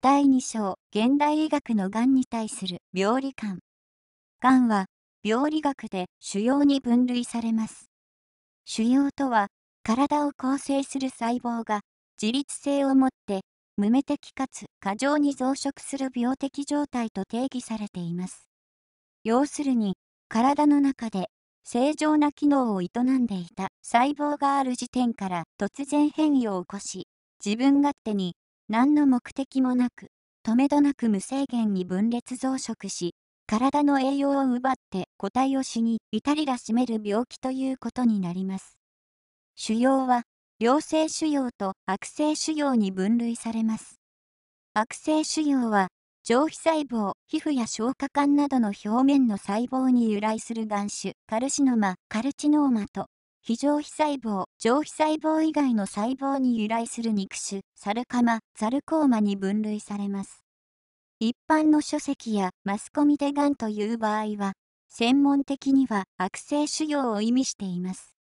第2章現代医学のがんに対する病理観がんは病理学で腫瘍に分類されます腫瘍とは体を構成する細胞が自律性を持って無目的かつ過剰に増殖する病的状態と定義されています要するに体の中で正常な機能を営んでいた細胞がある時点から突然変異を起こし自分勝手に何の目的もなく、とめどなく無制限に分裂増殖し、体の栄養を奪って個体を死に至りらしめる病気ということになります。腫瘍は、良性腫瘍と悪性腫瘍に分類されます。悪性腫瘍は、上皮細胞、皮膚や消化管などの表面の細胞に由来する眼種、カルシノマ、カルチノーマと非常皮細胞、上皮細胞以外の細胞に由来する肉種、サルカマ、ザルコーマに分類されます。一般の書籍やマスコミでガンという場合は、専門的には悪性腫瘍を意味しています。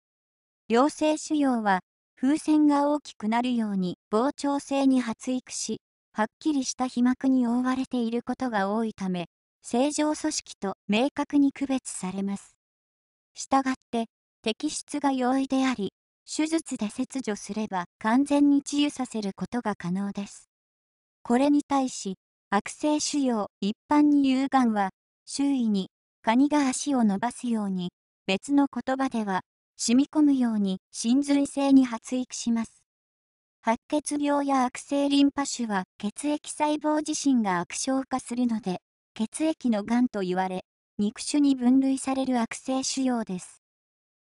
良性腫瘍は、風船が大きくなるように膨張性に発育し、はっきりした皮膜に覆われていることが多いため、正常組織と明確に区別されます。したがって、摘出が容易であり、手術で切除すれば完全に治癒させることが可能です。これに対し、悪性腫瘍一般に乳がんは、周囲にカニが足を伸ばすように、別の言葉では、染み込むように心髄性に発育します。白血病や悪性リンパ腫は血液細胞自身が悪症化するので、血液のがんと言われ、肉種に分類される悪性腫瘍です。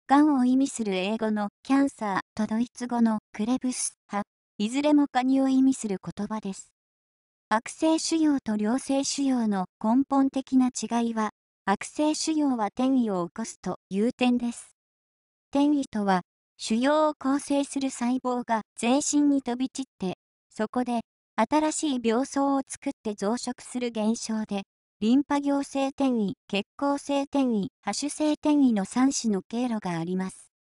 がんを意味する英語のキャンサーとドイツ語のクレブス派、いずれもカニを意味する言葉です。悪性腫瘍と良性腫瘍の根本的な違いは、悪性腫瘍は転移を起こすという点です。転移とは、腫瘍を構成する細胞が全身に飛び散って、そこで新しい病巣を作って増殖する現象で、リンパ行性転移、血行性転移、波種性転移の3種の経路があります。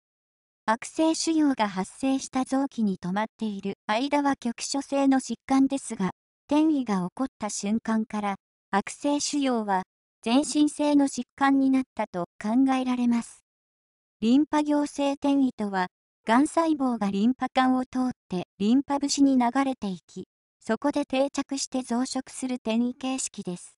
悪性腫瘍が発生した臓器に止まっている間は局所性の疾患ですが、転移が起こった瞬間から悪性腫瘍は全身性の疾患になったと考えられます。リンパ行性転移とは、がん細胞がリンパ管を通ってリンパ節に流れていき、そこで定着して増殖する転移形式です。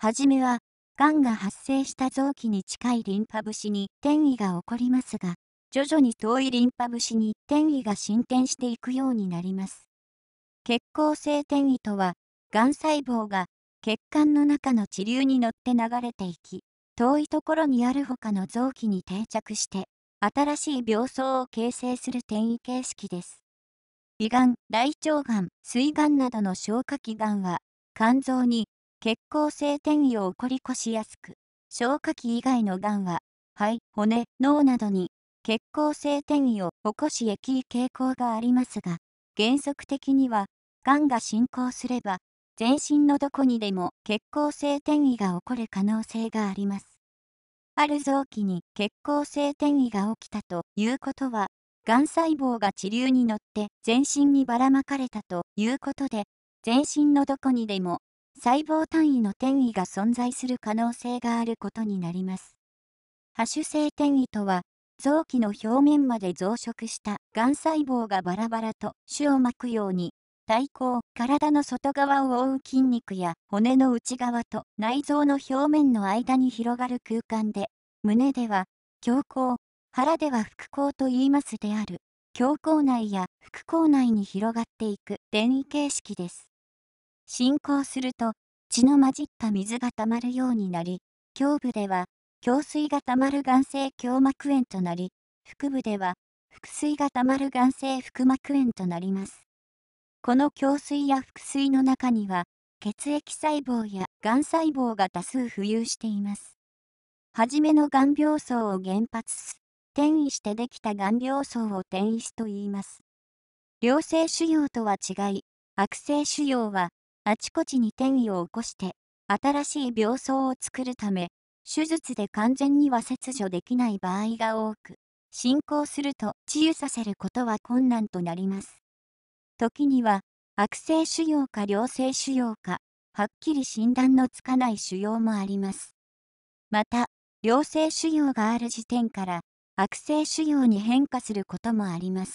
はじめは、がんが発生した臓器に近いリンパ節に転移が起こりますが、徐々に遠いリンパ節に転移が進展していくようになります。血行性転移とは、がん細胞が血管の中の地流に乗って流れていき、遠いところにある他の臓器に定着して、新しい病巣を形成する転移形式です。胃がん、大腸がん、膵がんなどの消化器がんは、肝臓に血行性転移を起こり越しやすく、消化器以外のがんは、肺、骨、脳などに血行性転移を起こし液傾向がありますが、原則的には、がんが進行すれば、全身のどこにでも血行性転移が起こる可能性があります。ある臓器に血行性転移が起きたということは、がん細胞が治療に乗って全身にばらまかれたということで、全身のどこにでも細胞単位の転移が存在する可能性があることになります。波種性転移とは、臓器の表面まで増殖したがん細胞がバラバラと種をまくように、体高、体の外側を覆う筋肉や骨の内側と内臓の表面の間に広がる空間で、胸では、胸腔、腹では腹腔と言いますである、胸腔内や腹腔内に広がっていく転移形式です。進行すると、血の混じった水が溜まるようになり、胸部では、胸水が溜まる眼性胸膜炎となり、腹部では、腹水が溜まる眼性腹膜炎となります。この胸水や腹水の中には、血液細胞やがん細胞が多数浮遊しています。初めのがん病巣を原発す転移してできたがん病巣を転移と言います。良性腫瘍とは違い、悪性腫瘍は、あちこちに転移を起こして新しい病巣を作るため手術で完全には切除できない場合が多く進行すると治癒させることは困難となります時には悪性腫瘍か良性腫瘍かはっきり診断のつかない腫瘍もありますまた良性腫瘍がある時点から悪性腫瘍に変化することもあります